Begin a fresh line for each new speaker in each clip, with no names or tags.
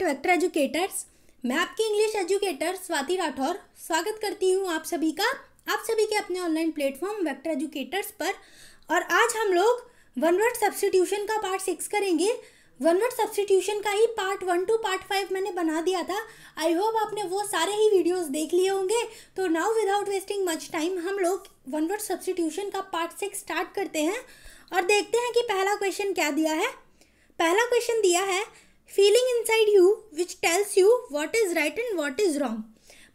eight vector educators मैं आपकी English educator Swati Rathore स्वागत करती हूँ आप सभी का आप सभी के अपने ऑनलाइन प्लेटफॉर्म वेक्टर एजुकेटर्स पर और आज हम लोग वन वर्ड सब्सटीट्यूशन का पार्ट सिक्स करेंगे वन वर्ड सब्सटीट्यूशन का ही part one two part five मैंने बना दिया था आई होप आपने वो सारे ही वीडियोस देख लिए होंगे तो now without wasting much time हम लोग वन वर्ड सब्सटीट्यूशन का पार्ट सिक्स स्टार्ट करते हैं और देखते हैं कि पहला क्वेश्चन क्या दिया है पहला क्वेश्चन दिया है feeling inside you which tells you what is right and what is wrong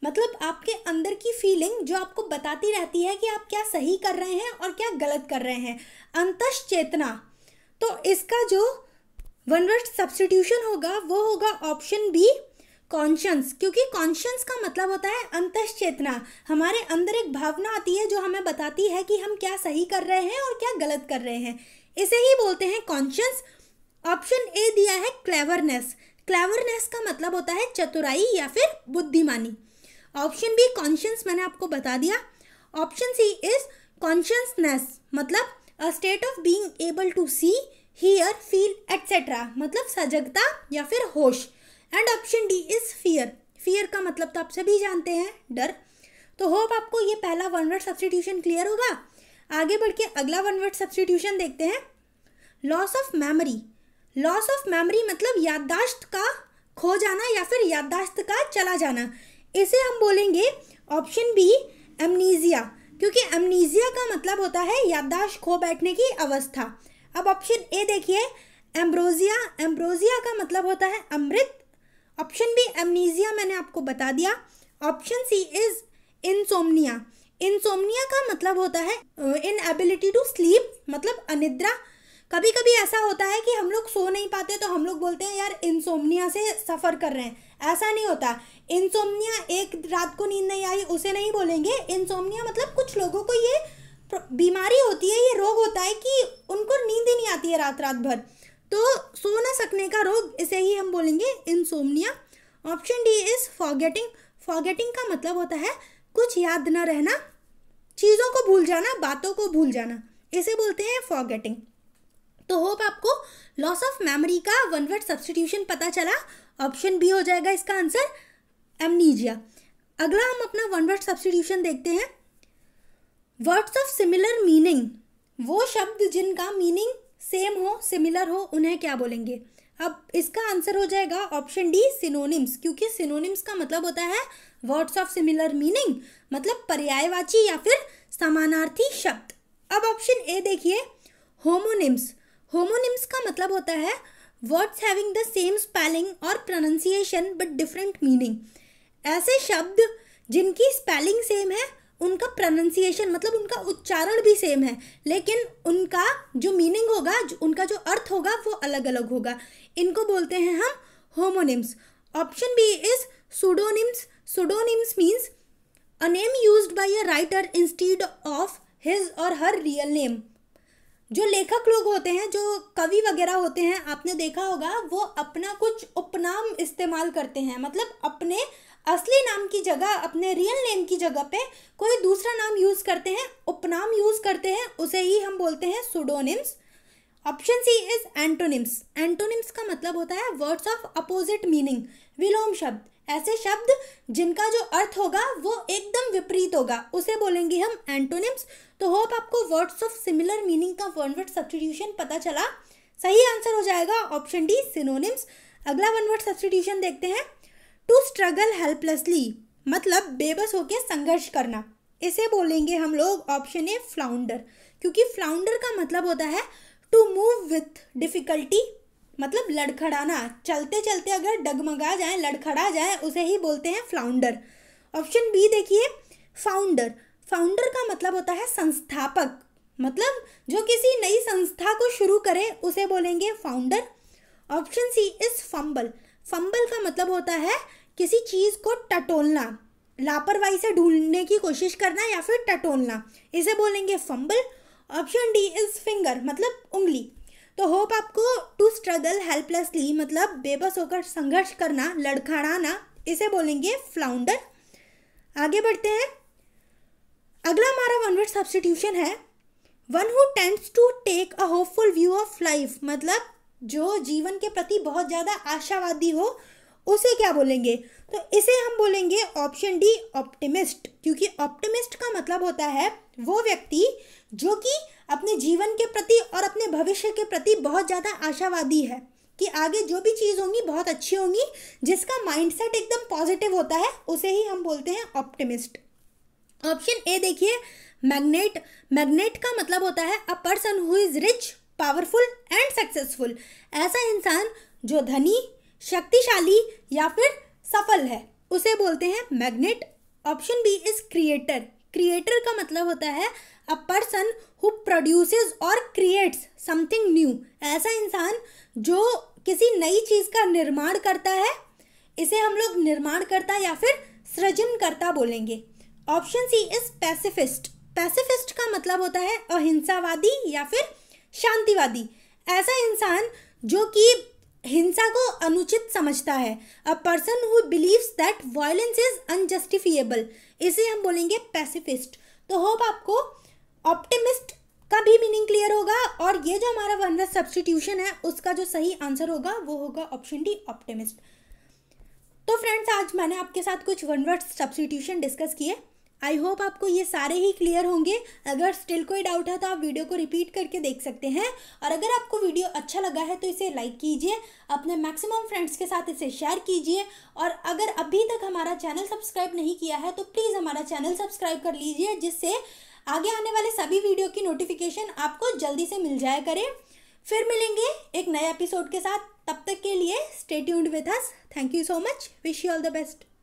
मतलब आपके अंदर की फीलिंग जो आपको बताती रहती है कि आप क्या सही कर रहे हैं और क्या गलत कर रहे हैं अंतश चेतना तो इसका जो वर्ड सब्सटीट्यूशन होगा वो होगा ऑप्शन बी कॉन्शंस क्योंकि कॉन्शंस का मतलब होता है अंतश चेतना हमारे अंदर एक भावना आती है जो हमें बताती है कि हम क्या सही कर रहे हैं और क्या गलत कर रहे हैं इसे ही बोलते हैं कॉन्शंस ऑप्शन ए दिया है क्लेवरनेस क्लेवरनेस का मतलब होता है चतुराई या फिर बुद्धिमानी ऑप्शन बी कॉन्शियस मैंने आपको बता दिया ऑप्शन सी इज कॉन्शियसनेस मतलब a state of being able to see hear feel etcetera मतलब सजगता या फिर होश and option D is fear fear का मतलब तो आप सभी जानते हैं डर तो होप आपको ये पहला वन वर्ड सब्सटीट्यूशन क्लियर होगा आगे बढ़ के अगला वन वर्ड सब्सटीट्यूशन देखते हैं loss of memory loss of memory मतलब याददाश्त का खो जाना या फिर याददाश्त का चला जाना इसे हम बोलेंगे ऑप्शन बी एमनीजिया क्योंकि एमनीजिया का मतलब होता है याददाश्त खो बैठने की अवस्था अब ऑप्शन ए देखिए एम्ब्रोजिया एम्ब्रोजिया का मतलब होता है अमृत ऑप्शन बी एमनीजिया मैंने आपको बता दिया option C is insomnia insomnia का मतलब होता है इन एबिलिटी टू स्लीप मतलब अनिद्रा कभी कभी ऐसा होता है कि हम लोग सो नहीं पाते तो हम लोग बोलते हैं यार इंसोमनिया से सफ़र कर रहे हैं ऐसा नहीं होता इंसोमनिया एक रात को नींद नहीं आई उसे नहीं बोलेंगे इंसोमनिया मतलब कुछ लोगों को ये बीमारी होती है ये रोग होता है कि उनको नींद ही नहीं आती है रात रात भर तो सो ना सकने का रोग इसे ही हम बोलेंगे insomnia option D is forgetting forgetting का मतलब होता है कुछ याद न रहना चीज़ों को भूल जाना बातों को भूल जाना इसे बोलते हैं फॉरगेटिंग तो होप आपको लॉस ऑफ मेमोरी का वन वर्ड सब्सटीट्यूशन पता चला ऑप्शन बी हो जाएगा इसका आंसर एमनीजिया अगला हम अपना वन वर्ड सब्सटीट्यूशन देखते हैं वर्ड्स ऑफ सिमिलर मीनिंग वो शब्द जिनका मीनिंग सेम हो सिमिलर हो उन्हें क्या बोलेंगे अब इसका आंसर हो जाएगा ऑप्शन डी सिनोनिम्स क्योंकि सिनोनिम्स का मतलब होता है वर्ड्स ऑफ सिमिलर मीनिंग मतलब पर्यायवाची या फिर समानार्थी शब्द अब ऑप्शन ए देखिए होमोनिम्स होमोनिम्स का मतलब होता है words having the same spelling और प्रोनाउंसिएशन बट डिफरेंट मीनिंग ऐसे शब्द जिनकी स्पेलिंग सेम है उनका प्रोनाउंसिएशन मतलब उनका उच्चारण भी सेम है लेकिन उनका जो मीनिंग होगा जो उनका जो अर्थ होगा वो अलग अलग होगा इनको बोलते हैं हम homonyms option B is pseudonyms pseudonyms means a name use by a writer instead of his और हर रियल नेम जो लेखक लोग होते हैं जो कवि वगैरह होते हैं आपने देखा होगा वो अपना कुछ उपनाम इस्तेमाल करते हैं मतलब अपने असली नाम की जगह अपने रियल नेम की जगह पे कोई दूसरा नाम यूज़ करते हैं उपनाम यूज़ करते हैं उसे ही हम बोलते हैं pseudonyms option C is antonyms antonyms का मतलब होता है वर्ड्स ऑफ अपोजिट मीनिंग विलोम शब्द ऐसे शब्द जिनका जो अर्थ होगा वो एकदम विपरीत होगा उसे बोलेंगे हम एंटोनिम्स तो होप आपको वर्ड्स ऑफ सिमिलर मीनिंग का वन वर्ड सब्सटीट्यूशन पता चला सही आंसर हो जाएगा ऑप्शन डी सिनोनिम्स अगला वन वर्ड सब्सटीट्यूशन देखते हैं टू स्ट्रगल हेल्पलेसली मतलब बेबस होकर संघर्ष करना इसे बोलेंगे हम लोग ऑप्शन ए फ्लाउंडर क्योंकि फ्लाउंडर का मतलब होता है टू मूव विथ डिफ़िकल्टी मतलब लड़खड़ाना चलते चलते अगर डगमगा जाए लड़खड़ा जाए उसे ही बोलते हैं फ्लाउंडर ऑप्शन बी देखिए फाउंडर फाउंडर का मतलब होता है संस्थापक मतलब जो किसी नई संस्था को शुरू करे उसे बोलेंगे founder option C is fumble fumble का मतलब होता है किसी चीज़ को टटोलना लापरवाही से ढूंढने की कोशिश करना या फिर टटोलना इसे बोलेंगे fumble option D is finger मतलब उंगली तो होप आपको स्ट्रगल हेल्पलेसली मतलब बेबस होकर संघर्ष करना लड़खड़ाना इसे बोलेंगे फ्लाउंडर आगे बढ़ते हैं अगला हमारा वन वर्ड सब्सटीट्यूशन है one who tends to take a hopeful view of life मतलब जो जीवन के प्रति बहुत ज़्यादा आशावादी हो उसे क्या बोलेंगे तो इसे हम बोलेंगे ऑप्शन डी ऑप्टिमिस्ट क्योंकि ऑप्टिमिस्ट का मतलब होता है वो व्यक्ति जो कि अपने जीवन के प्रति और अपने भविष्य के प्रति बहुत ज़्यादा आशावादी है कि आगे जो भी चीज़ होंगी बहुत अच्छी होंगी जिसका माइंडसेट एकदम पॉजिटिव होता है उसे ही हम बोलते हैं ऑप्टिमिस्ट ऑप्शन ए देखिए मैग्नेट मैग्नेट का मतलब होता है a person who is rich powerful and successful ऐसा इंसान जो धनी शक्तिशाली या फिर सफल है उसे बोलते हैं magnate option B is creator creator का मतलब होता है अ पर्सन हु प्रोड्यूसेस और क्रिएट्स समथिंग न्यू ऐसा इंसान जो किसी नई चीज़ का निर्माण करता है इसे हम लोग निर्माण करता या फिर सृजनकर्ता बोलेंगे option C is pacifist pacifist का मतलब होता है अहिंसावादी या फिर शांतिवादी ऐसा इंसान जो कि हिंसा को अनुचित समझता है a person who believes that violence is unjustifiable इसे हम बोलेंगे पैसिफिस्ट तो होप आपको ऑप्टिमिस्ट का भी मीनिंग क्लियर होगा और ये जो हमारा वनरस सब्सटीट्यूशन है उसका जो सही आंसर होगा वो होगा ऑप्शन डी ऑप्टिमिस्ट तो फ्रेंड्स आज मैंने आपके साथ कुछ वन वर्ड सब्सटीट्यूशन डिस्कस किए आई होप आपको ये सारे ही क्लियर होंगे अगर स्टिल कोई डाउट है तो आप वीडियो को रिपीट करके देख सकते हैं और अगर आपको वीडियो अच्छा लगा है तो इसे लाइक कीजिए अपने मैक्सिमम फ्रेंड्स के साथ इसे शेयर कीजिए और अगर अभी तक हमारा चैनल सब्सक्राइब नहीं किया है तो प्लीज़ हमारा चैनल सब्सक्राइब कर लीजिए जिससे आगे आने वाले सभी वीडियो की नोटिफिकेशन आपको जल्दी से मिल जाया करें फिर मिलेंगे एक नए एपिसोड के साथ तब तक के लिए stay tuned with us thank you so much wish you all the best